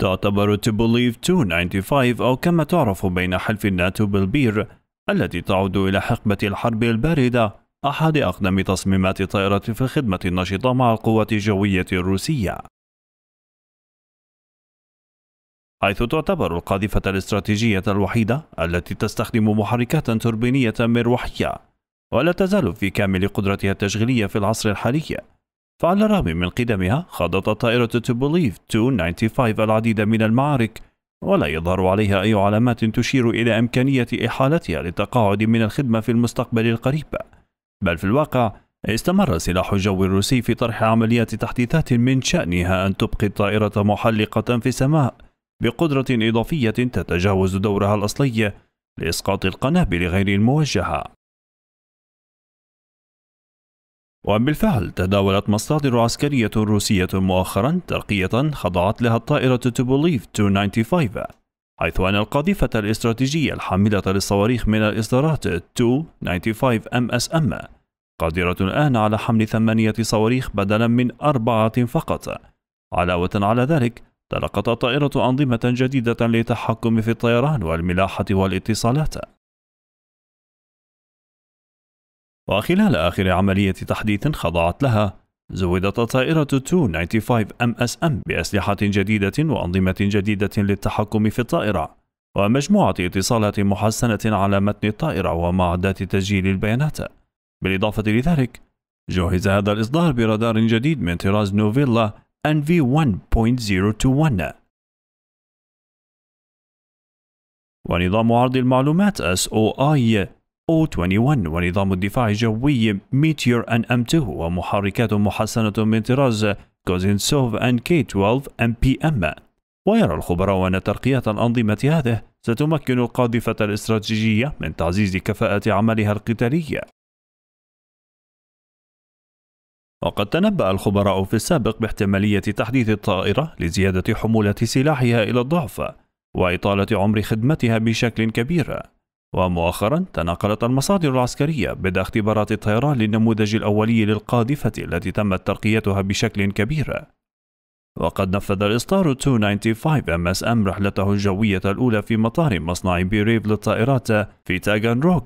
تعتبر تيبوليف 295 أو كما تعرف بين حلف الناتو بالبير التي تعود إلى حقبة الحرب الباردة أحد أقدم تصميمات طائرة في الخدمة النشطة مع القوات الجوية الروسية حيث تعتبر القاذفة الاستراتيجية الوحيدة التي تستخدم محركات توربينية مروحية ولا تزال في كامل قدرتها التشغيلية في العصر الحالي فعلى الرغم من قدمها خاضت طائرة توبوليف 295 العديد من المعارك ولا يظهر عليها أي علامات تشير إلى إمكانية إحالتها للتقاعد من الخدمة في المستقبل القريب بل في الواقع استمر سلاح الجو الروسي في طرح عمليات تحديثات من شأنها أن تبقي الطائرة محلقة في السماء بقدرة إضافية تتجاوز دورها الأصلي لإسقاط القنابل غير الموجهة وبالفعل تداولت مصادر عسكرية روسية مؤخرا ترقية خضعت لها الطائرة توبوليف 295 حيث أن القاذفة الاستراتيجية الحاملة للصواريخ من الإصدارات 295 MSM قادرة الآن على حمل ثمانية صواريخ بدلا من أربعة فقط علاوة على ذلك تلقت الطائرة أنظمة جديدة للتحكم في الطيران والملاحة والاتصالات وخلال آخر عملية تحديث خضعت لها زودت الطائرة 295 MSM بأسلحة جديدة وأنظمة جديدة للتحكم في الطائرة ومجموعة اتصالات محسنة على متن الطائرة ومعدات تسجيل البيانات بالإضافة لذلك جهز هذا الإصدار برادار جديد من طراز نوفيلا NV1.021 ونظام عرض المعلومات SOI O21 ونظام الدفاع الجوي ميتيور أن أم2 ومحركات محسنة من طراز كوزينسوف أن K12 أم بي أم ويرى الخبراء أن ترقية الأنظمة هذه ستمكن القاذفة الاستراتيجية من تعزيز كفاءة عملها القتاليه وقد تنبأ الخبراء في السابق باحتمالية تحديث الطائرة لزيادة حمولة سلاحها إلى الضعف وإطالة عمر خدمتها بشكل كبير ومؤخرا تناقلت المصادر العسكرية بدء اختبارات الطيران للنموذج الأولي للقاذفة التي تمت ترقيتها بشكل كبير وقد نفذ الإصدار 295 MSM رحلته الجوية الأولى في مطار مصنع بيريف للطائرات في تاغانروغ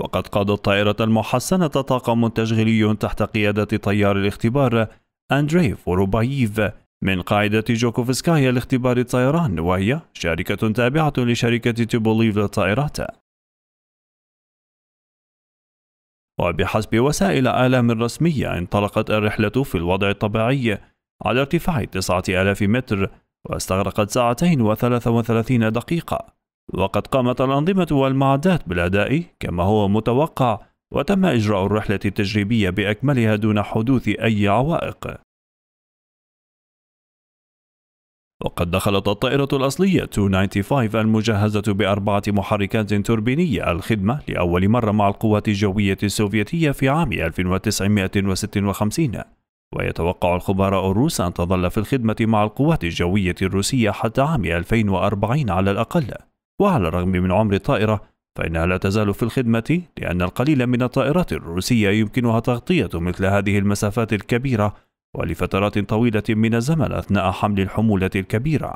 وقد قادت الطائرة المحسنة طاقم تشغيلي تحت قيادة طيار الاختبار أندري فوروبايف من قاعدة جوكوفسكايا لاختبار الطيران وهي شركة تابعة لشركة تيبوليف للطائرات وبحسب وسائل أعلام رسمية انطلقت الرحلة في الوضع الطبيعي على ارتفاع 9000 متر واستغرقت ساعتين وثلاثة وثلاثين دقيقة وقد قامت الأنظمة والمعدات بالأداء كما هو متوقع وتم إجراء الرحلة التجريبية بأكملها دون حدوث أي عوائق وقد دخلت الطائرة الأصلية 295 المجهزة بأربعة محركات توربينية الخدمة لأول مرة مع القوات الجوية السوفيتية في عام 1956 ويتوقع الخبراء الروس أن تظل في الخدمة مع القوات الجوية الروسية حتى عام 2040 على الأقل وعلى الرغم من عمر الطائرة فإنها لا تزال في الخدمة لأن القليل من الطائرات الروسية يمكنها تغطية مثل هذه المسافات الكبيرة ولفترات طويلة من الزمن أثناء حمل الحمولة الكبيرة.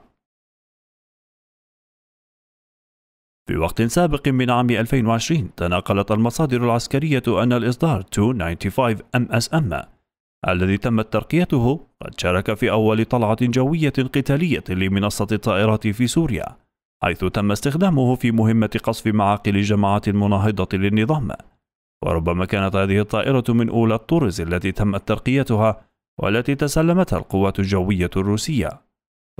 في وقت سابق من عام 2020 تناقلت المصادر العسكرية أن الإصدار 295 MSM الذي تمت ترقيته قد شارك في أول طلعة جوية قتالية لمنصة الطائرات في سوريا حيث تم استخدامه في مهمة قصف معاقل جماعات المناهضة للنظام وربما كانت هذه الطائرة من أولى الطرز التي تمت ترقيتها والتي تسلمتها القوات الجوية الروسية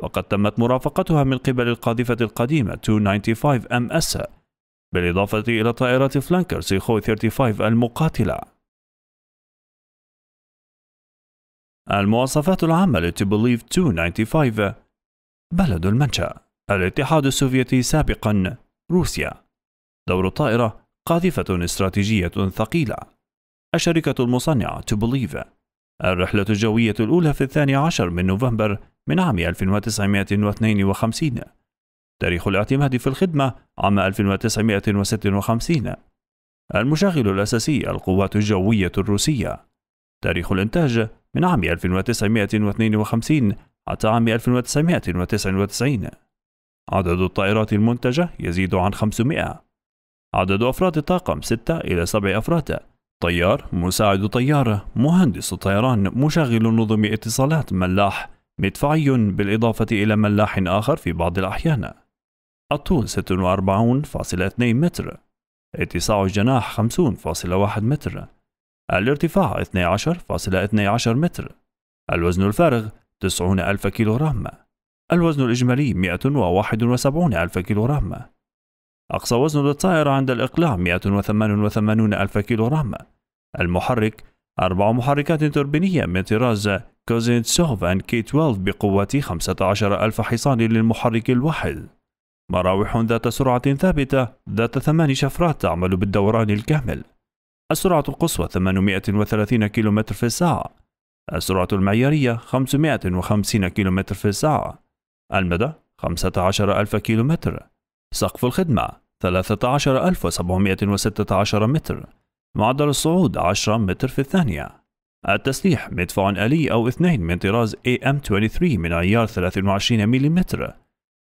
وقد تمت مرافقتها من قبل القاذفة القديمة 295 MS بالإضافة إلى طائرات فلانكر سيخو 35 المقاتلة المواصفات العامة لتبليف 295 بلد المنشأ الاتحاد السوفيتي سابقا روسيا دور الطائرة قاذفة استراتيجية ثقيلة الشركة المصنعة تبليف الرحلة الجوية الأولى في الثاني عشر من نوفمبر من عام 1952 تاريخ الاعتماد في الخدمة عام 1956 المشغل الأساسي القوات الجوية الروسية تاريخ الإنتاج من عام 1952 حتى عام 1999 عدد الطائرات المنتجة يزيد عن 500 عدد أفراد الطاقم 6 إلى 7 أفراد طيار مساعد طيارة مهندس طيران مشغل نظم اتصالات ملاح مدفعي بالإضافة إلى ملاح آخر في بعض الأحيان الطول 46.2 متر اتساع الجناح 50.1 متر الارتفاع 12.12 متر الوزن الفارغ 90 ألف كيلوغرام الوزن الإجمالي 171 ألف كيلوغرام أقصى وزن للطائرة عند الإقلاع 188 ألف كيلوغرام المحرك أربع محركات توربينية من طراز كوزينتسوف أن كي 12 بقوة 15 ألف حصان للمحرك الواحد مراوح ذات سرعة ثابتة ذات ثمان شفرات تعمل بالدوران الكامل السرعة القصوى 830 كم في الساعة السرعة المعيارية 550 كم في الساعة المدى 15 ألف كيلومتر سقف الخدمة 13716 متر معدل الصعود 10 متر في الثانية التسليح مدفع آلي أو اثنين من طراز AM23 من عيار 23 ملم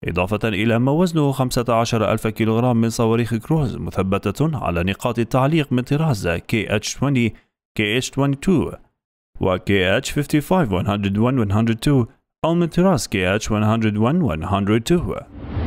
إضافة إلى ما وزنه 15 ألف كيلوغرام من صواريخ كروز مثبتة على نقاط التعليق من طراز KH20 KH22 و KH55 101 102 أو من طراز KH101 102